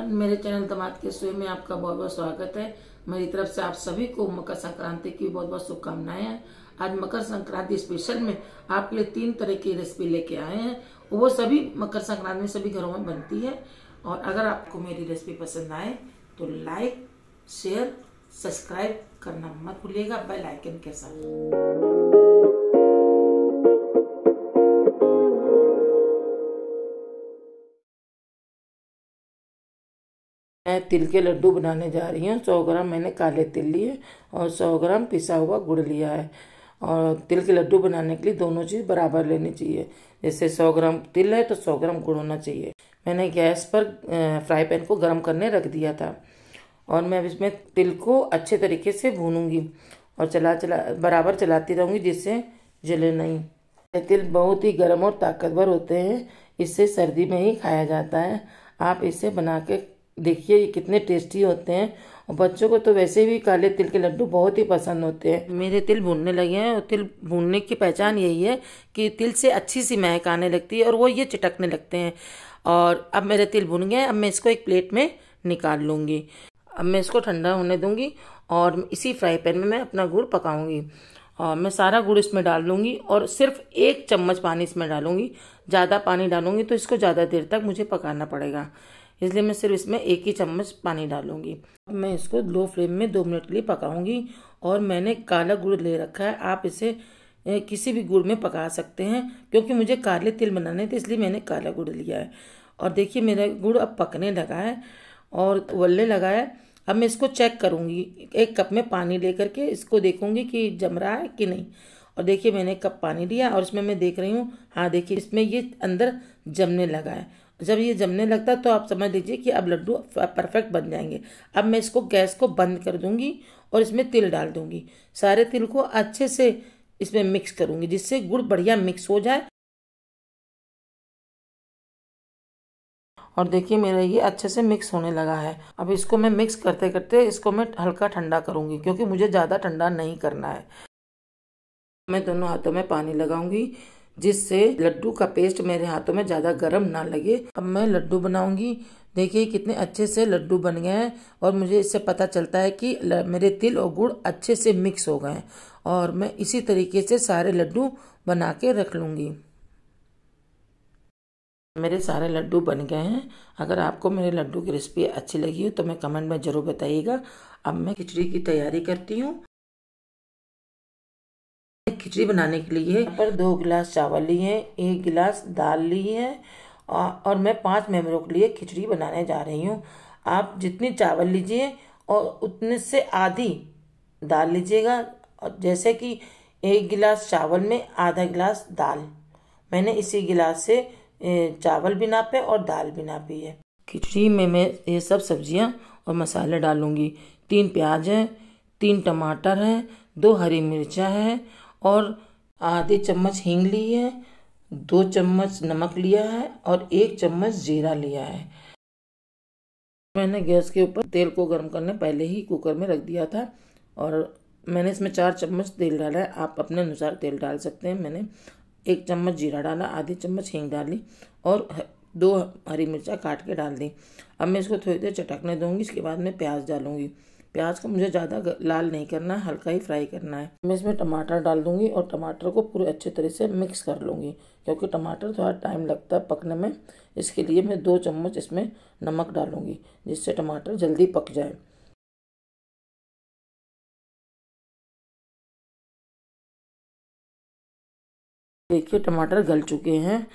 everyone मेरे channel दमाद के सुय में आपका बहुत बहुत स्वागत है मेरी तरफ से आप सभी को मकर संक्रांति की बहुत बहुत शुभकामनाएं हैं आज मकर संक्रांति स्पेशल में आपके लिए तीन तरह की रेसिपी लेके आए हैं वो सभी मकर संक्रांति में सभी घरों में बनती है और अगर आपको मेरी रेसिपी पसंद आए तो लाइक शेयर सब्सक्राइब करना मत भूलिएगा बेलाइकन के साथ मैं तिल के लड्डू बनाने जा रही हूँ सौ ग्राम मैंने काले तिल लिए और सौ ग्राम पिसा हुआ गुड़ लिया है और तिल के लड्डू बनाने के लिए दोनों चीज़ बराबर लेनी चाहिए जैसे सौ ग्राम तिल है तो सौ ग्राम गुड़ होना चाहिए मैंने गैस पर फ्राई पैन को गर्म करने रख दिया था और मैं अब इसमें तिल को अच्छे तरीके से भूनूंगी और चला चला बराबर चलाती रहूँगी जिससे जले नहीं तिल बहुत ही गर्म और ताकतवर होते हैं इसे सर्दी में ही खाया जाता है आप इसे बना के देखिए ये कितने टेस्टी होते हैं और बच्चों को तो वैसे भी काले तिल के लड्डू बहुत ही पसंद होते हैं मेरे तिल भूनने लगे हैं और तिल भूनने की पहचान यही है कि तिल से अच्छी सी महक आने लगती है और वो ये चिटकने लगते हैं और अब मेरे तिल भुन गए अब मैं इसको एक प्लेट में निकाल लूँगी अब मैं इसको ठंडा होने दूँगी और इसी फ्राई पैन में मैं अपना गुड़ पकाऊँगी और मैं सारा गुड़ इसमें डाल लूँगी और सिर्फ एक चम्मच पानी इसमें डालूँगी ज़्यादा पानी डालूँगी तो इसको ज़्यादा देर तक मुझे पकाना पड़ेगा इसलिए मैं सिर्फ इसमें एक ही चम्मच पानी डालूंगी अब मैं इसको लो फ्लेम में दो मिनट के लिए पकाऊंगी और मैंने काला गुड़ ले रखा है आप इसे किसी भी गुड़ में पका सकते हैं क्योंकि मुझे काले तिल बनाने थे इसलिए मैंने काला गुड़ लिया है और देखिए मेरा गुड़ अब पकने लगा है और उबलने लगा है अब मैं इसको चेक करूँगी एक कप में पानी ले करके इसको देखूँगी कि जम रहा है कि नहीं और देखिए मैंने कप पानी लिया और इसमें मैं देख रही हूँ हाँ देखिए इसमें ये अंदर जमने लगा है जब ये जमने लगता है तो आप समझ लीजिए कि अब लड्डू परफेक्ट बन जाएंगे अब मैं इसको गैस को बंद कर दूंगी और इसमें तिल डाल दूंगी सारे तिल को अच्छे से इसमें मिक्स करूंगी जिससे गुड़ बढ़िया मिक्स हो जाए और देखिए मेरा ये अच्छे से मिक्स होने लगा है अब इसको मैं मिक्स करते करते इसको मैं हल्का ठंडा करूंगी क्योंकि मुझे ज़्यादा ठंडा नहीं करना है मैं दोनों हाथों में पानी लगाऊंगी जिससे लड्डू का पेस्ट मेरे हाथों में ज़्यादा गर्म ना लगे अब मैं लड्डू बनाऊंगी देखिए कितने अच्छे से लड्डू बन गए हैं और मुझे इससे पता चलता है कि मेरे तिल और गुड़ अच्छे से मिक्स हो गए हैं और मैं इसी तरीके से सारे लड्डू बना के रख लूँगी मेरे सारे लड्डू बन गए हैं अगर आपको मेरे लड्डू की रेसिपी अच्छी लगी हो तो मैं कमेंट में ज़रूर बताइएगा अब मैं खिचड़ी की तैयारी करती हूँ खिचड़ी बनाने के लिए पर दो गिलास चावल लिए हैं एक गिलास दाल ली है और मैं पांच मेम्बरों के लिए खिचड़ी बनाने जा रही हूँ आप जितनी चावल लीजिए और उतने से आधी दाल लीजिएगा और जैसे कि एक गिलास चावल में आधा गिलास दाल मैंने इसी गिलास से चावल भी नापे और दाल भी नापी है खिचड़ी में मैं ये सब सब्जियाँ और मसाले डालूंगी तीन प्याज है तीन टमाटर है दो हरी मिर्चा है और आधे चम्मच हींग ली है दो चम्मच नमक लिया है और एक चम्मच जीरा लिया है मैंने गैस के ऊपर तेल को गर्म करने पहले ही कुकर में रख दिया था और मैंने इसमें चार चम्मच तेल डाला है आप अपने अनुसार तेल डाल सकते हैं मैंने एक चम्मच जीरा डाला आधी चम्मच हींग डाली और दो हरी मिर्चा काट के डाल दी अब मैं इसको थोड़ी देर चटकने दूंगी इसके बाद मैं प्याज डालूंगी प्याज को मुझे ज़्यादा लाल नहीं करना है हल्का ही फ्राई करना है मैं इसमें टमाटर डाल दूंगी और टमाटर को पूरे अच्छे तरह से मिक्स कर लूँगी क्योंकि टमाटर थोड़ा टाइम लगता है पकने में इसके लिए मैं दो चम्मच इसमें नमक डालूँगी जिससे टमाटर जल्दी पक जाए देखिए टमाटर गल चुके हैं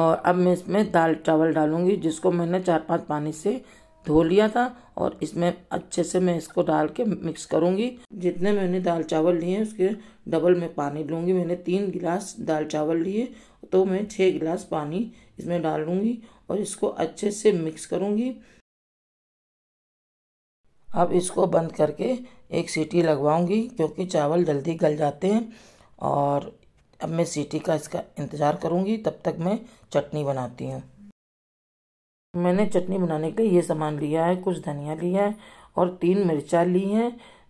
और अब मैं इसमें दाल चावल डालूंगी जिसको मैंने चार पांच पानी से धो लिया था और इसमें अच्छे से मैं इसको डाल के मिक्स करूँगी जितने मैंने दाल चावल लिए उसके डबल में पानी लूँगी मैंने तीन गिलास दाल चावल लिए तो मैं छः गिलास पानी इसमें डाल लूँगी और इसको अच्छे से मिक्स करूँगी अब इसको बंद करके एक सीटी लगवाऊँगी क्योंकि चावल जल्दी गल जाते हैं और अब मैं सीटी का इसका इंतज़ार करूँगी तब तक मैं चटनी बनाती हूँ मैंने चटनी बनाने के लिए ये सामान लिया है कुछ धनिया लिया है और तीन मिर्चा ली है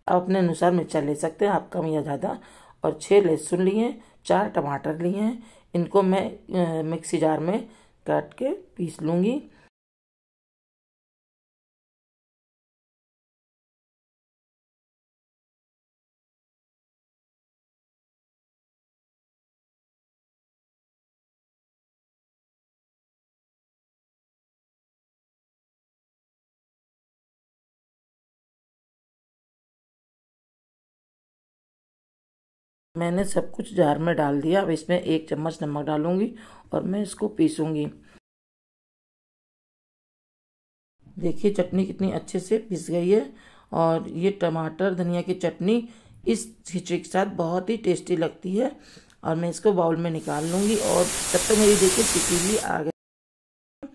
आप अपने अनुसार मिर्चा ले सकते हैं आप कम या ज़्यादा और छः लहसुन लिए हैं चार टमाटर लिए हैं इनको मैं मिक्सी जार में काट के पीस लूँगी मैंने सब कुछ जार में डाल दिया अब इसमें एक चम्मच नमक डालूंगी और मैं इसको पीसूंगी देखिए चटनी कितनी अच्छे से पिस गई है और ये टमाटर धनिया की चटनी इस खिचड़ी के साथ बहुत ही टेस्टी लगती है और मैं इसको बाउल में निकाल लूँगी और तब तक मेरी देखिए भी आ गई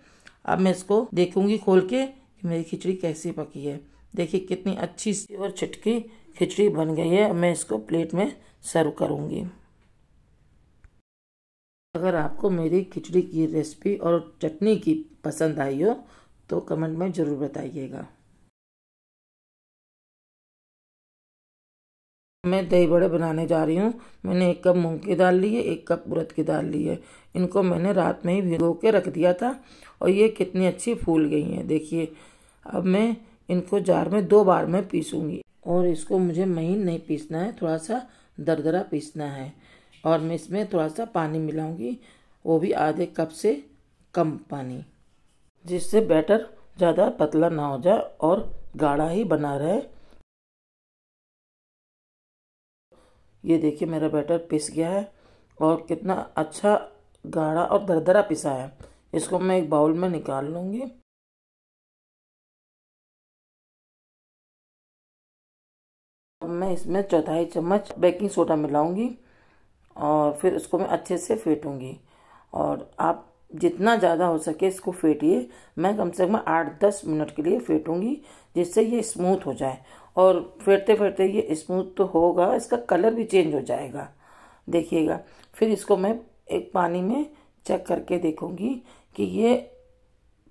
अब मैं इसको देखूँगी खोल के कि मेरी खिचड़ी कैसी पकी है देखिए कितनी अच्छी सी और चटकी खिचड़ी बन गई है मैं इसको प्लेट में सर्व करूँगी अगर आपको मेरी खिचड़ी की रेसिपी और चटनी की पसंद आई हो तो कमेंट में ज़रूर बताइएगा मैं दही बड़े बनाने जा रही हूँ मैंने एक कप मूंग की दाल ली है एक कप उड़द की दाल ली है इनको मैंने रात में ही भिगो के रख दिया था और ये कितनी अच्छी फूल गई हैं देखिए अब मैं इनको जार में दो बार मैं पीसूंगी और इसको मुझे महीन नहीं पीसना है थोड़ा सा दरदरा पीसना है और मैं इसमें थोड़ा सा पानी मिलाऊंगी वो भी आधे कप से कम पानी जिससे बैटर ज़्यादा पतला ना हो जाए और गाढ़ा ही बना रहे ये देखिए मेरा बैटर पिस गया है और कितना अच्छा गाढ़ा और दरदरा पिसा है इसको मैं एक बाउल में निकाल लूँगी मैं इसमें चौथाई चम्मच बेकिंग सोडा मिलाऊंगी और फिर उसको मैं अच्छे से फेटूंगी और आप जितना ज़्यादा हो सके इसको फेंटिए मैं कम से कम आठ दस मिनट के लिए फेटूंगी जिससे ये स्मूथ हो जाए और फेटते फेटते ये स्मूथ तो होगा इसका कलर भी चेंज हो जाएगा देखिएगा फिर इसको मैं एक पानी में चेक करके देखूंगी कि ये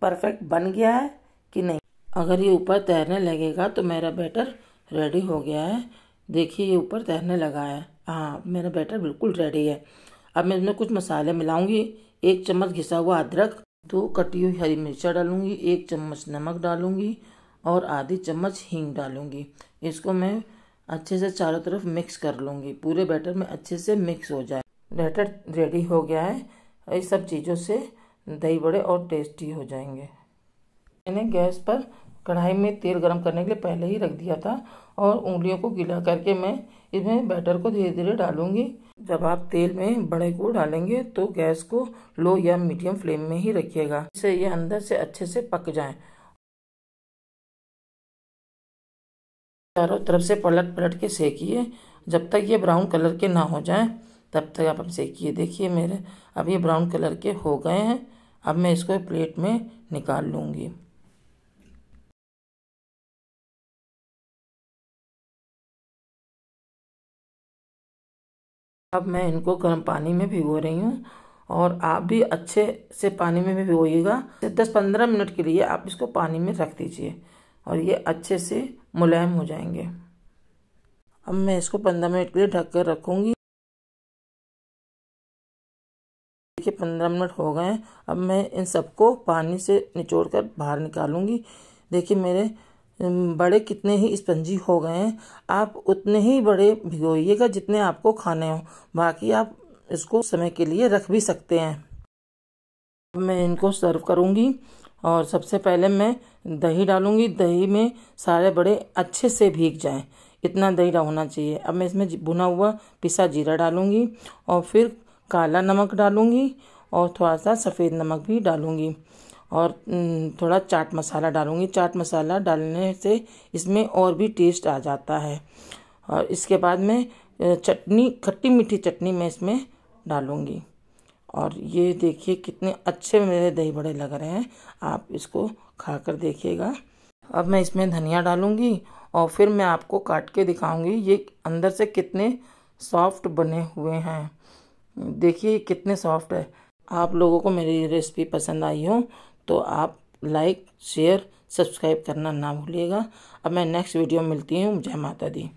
परफेक्ट बन गया है कि नहीं अगर ये ऊपर तैरने लगेगा तो मेरा बैटर रेडी हो गया है देखिए ये ऊपर तैरने लगा है हाँ मेरा बैटर बिल्कुल रेडी है अब मैं इसमें कुछ मसाले मिलाऊंगी एक चम्मच घिसा हुआ अदरक दो कटी हुई हरी मिर्चा डालूंगी एक चम्मच नमक डालूंगी और आधी चम्मच हींग डालूंगी इसको मैं अच्छे से चारों तरफ मिक्स कर लूँगी पूरे बैटर में अच्छे से मिक्स हो जाए बैटर रेडी हो गया है ये सब चीज़ों से दही बड़े और टेस्टी हो जाएंगे मैंने गैस पर कढ़ाई में तेल गरम करने के लिए पहले ही रख दिया था और उंगलियों को गीला करके मैं इसमें बैटर को धीरे धीरे डालूंगी जब आप तेल में बड़े को डालेंगे तो गैस को लो या मीडियम फ्लेम में ही रखिएगा इससे ये अंदर से अच्छे से पक जाए चारों तरफ से पलट पलट के सेकिए जब तक ये ब्राउन कलर के ना हो जाए तब तक आप सेकिए देखिए मेरे अब ये ब्राउन कलर के हो गए हैं अब मैं इसको प्लेट में निकाल लूँगी अब मैं इनको गर्म पानी में भिगो रही हूँ और आप भी अच्छे से पानी में भी भिगोइएगा दस पंद्रह मिनट के लिए आप इसको पानी में रख दीजिए और ये अच्छे से मुलायम हो जाएंगे अब मैं इसको पंद्रह मिनट के लिए ढक कर रखूँगी देखिए पंद्रह मिनट हो गए अब मैं इन सबको पानी से निचोड़ कर बाहर निकालूंगी देखिए मेरे बड़े कितने ही स्पंजी हो गए हैं आप उतने ही बड़े भिगोइएगा जितने आपको खाने हों बाकी आप इसको समय के लिए रख भी सकते हैं मैं इनको सर्व करूंगी और सबसे पहले मैं दही डालूंगी दही में सारे बड़े अच्छे से भीग जाएं इतना दही होना चाहिए अब मैं इसमें भुना हुआ पिसा जीरा डालूंगी और फिर काला नमक डालूंगी और थोड़ा सा सफ़ेद नमक भी डालूंगी और थोड़ा चाट मसाला डालूंगी चाट मसाला डालने से इसमें और भी टेस्ट आ जाता है और इसके बाद मैं चटनी खट्टी मीठी चटनी मैं इसमें डालूँगी और ये देखिए कितने अच्छे मेरे दही बड़े लग रहे हैं आप इसको खा कर देखिएगा अब मैं इसमें धनिया डालूंगी और फिर मैं आपको काट के दिखाऊंगी ये अंदर से कितने सॉफ्ट बने हुए हैं देखिए कितने सॉफ्ट है आप लोगों को मेरी रेसिपी पसंद आई हो तो आप लाइक शेयर सब्सक्राइब करना ना भूलिएगा अब मैं नेक्स्ट वीडियो में मिलती हूँ जय माता दी